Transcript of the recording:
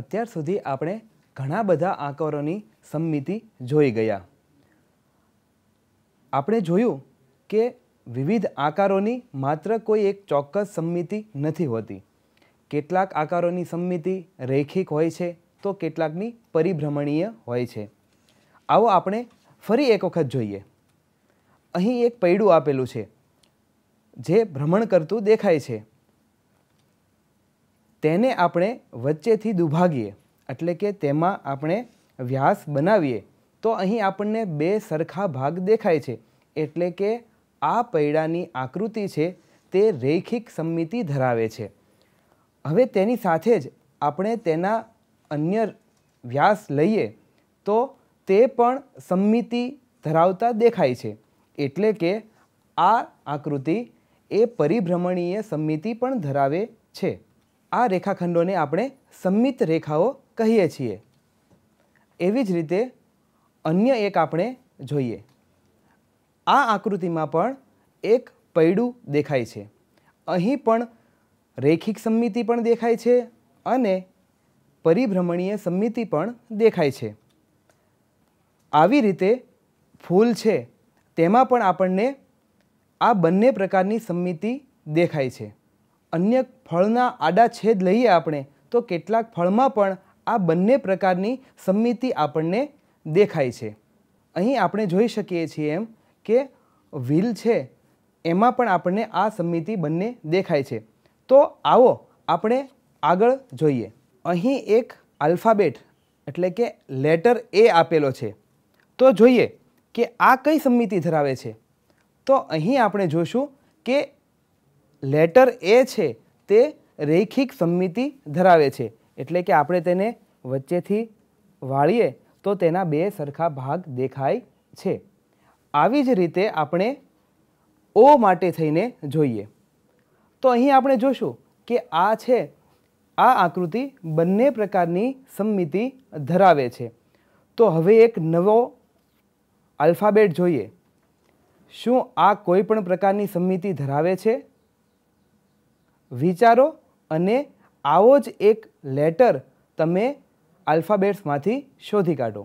અત્યાર સુધી આપણે ઘણા બધા આકારોની સંમિતિ જોઈ ગયા આપણે જોયું કે વિવિધ આકારોની માત્ર કોઈ એક ચોક્કસ સંમિતિ નથી હોતી કેટલાક આકારોની સંમિતિ રૈખિક હોય છે તો કેટલાકની પરિભ્રમણીય હોય છે આવો આપણે ફરી એક વખત જોઈએ અહીં એક પૈડું આપેલું છે જે ભ્રમણ કરતું દેખાય છે તેને આપણે વચ્ચેથી દુભાગીએ એટલે કે તેમાં આપણે વ્યાસ બનાવીએ તો અહીં આપણને બે સરખા ભાગ દેખાય છે એટલે કે આ પૈડાની આકૃતિ છે તે રૈખિક સંમિતિ ધરાવે છે હવે તેની સાથે જ આપણે તેના અન્ય વ્યાસ લઈએ તો તે પણ સંમિતિ ધરાવતા દેખાય છે એટલે કે આ આકૃતિ એ પરિભ્રમણીય સંમિતિ પણ ધરાવે છે આ રેખાખંડોને આપણે સંમિત રેખાઓ કહીએ છીએ એવી જ રીતે અન્ય એક આપણે જોઈએ આ આકૃતિમાં પણ એક પૈડું દેખાય છે અહીં પણ રેખિક સંમિતિ પણ દેખાય છે અને પરિભ્રમણીય સંમિતિ પણ દેખાય છે આવી રીતે ફૂલ છે તેમાં પણ આપણને આ બંને પ્રકારની સંમિતિ દેખાય છે અન્ય ફળના આડા છેદ લઈએ આપણે તો કેટલાક ફળમાં પણ આ બંને પ્રકારની સંમિતિ આપણને દેખાય છે અહીં આપણે જોઈ શકીએ છીએ એમ કે વ્હીલ છે એમાં પણ આપણને આ સંમિતિ બંને દેખાય છે તો આવો આપણે આગળ જોઈએ અહીં એક આલ્ફાબેટ એટલે કે લેટર એ આપેલો છે તો જોઈએ કે આ કઈ સંમિતિ ધરાવે છે તો અહીં આપણે જોશું કે લેટર એ છે તે રૈખિક સંમિતિ ધરાવે છે એટલે કે આપણે તેને વચ્ચેથી વાળીએ તો તેના બે સરખા ભાગ દેખાય છે આવી જ રીતે આપણે ઓ માટે થઈને જોઈએ તો અહીં આપણે જોશું કે આ છે આ આકૃતિ બંને પ્રકારની સંમિતિ ધરાવે છે તો હવે એક નવો આલ્ફાબેટ જોઈએ શું આ કોઈપણ પ્રકારની સંમિતિ ધરાવે છે વિચારો અને આવો જ એક લેટર તમે આલ્ફાબેટ્સમાંથી શોધી કાઢો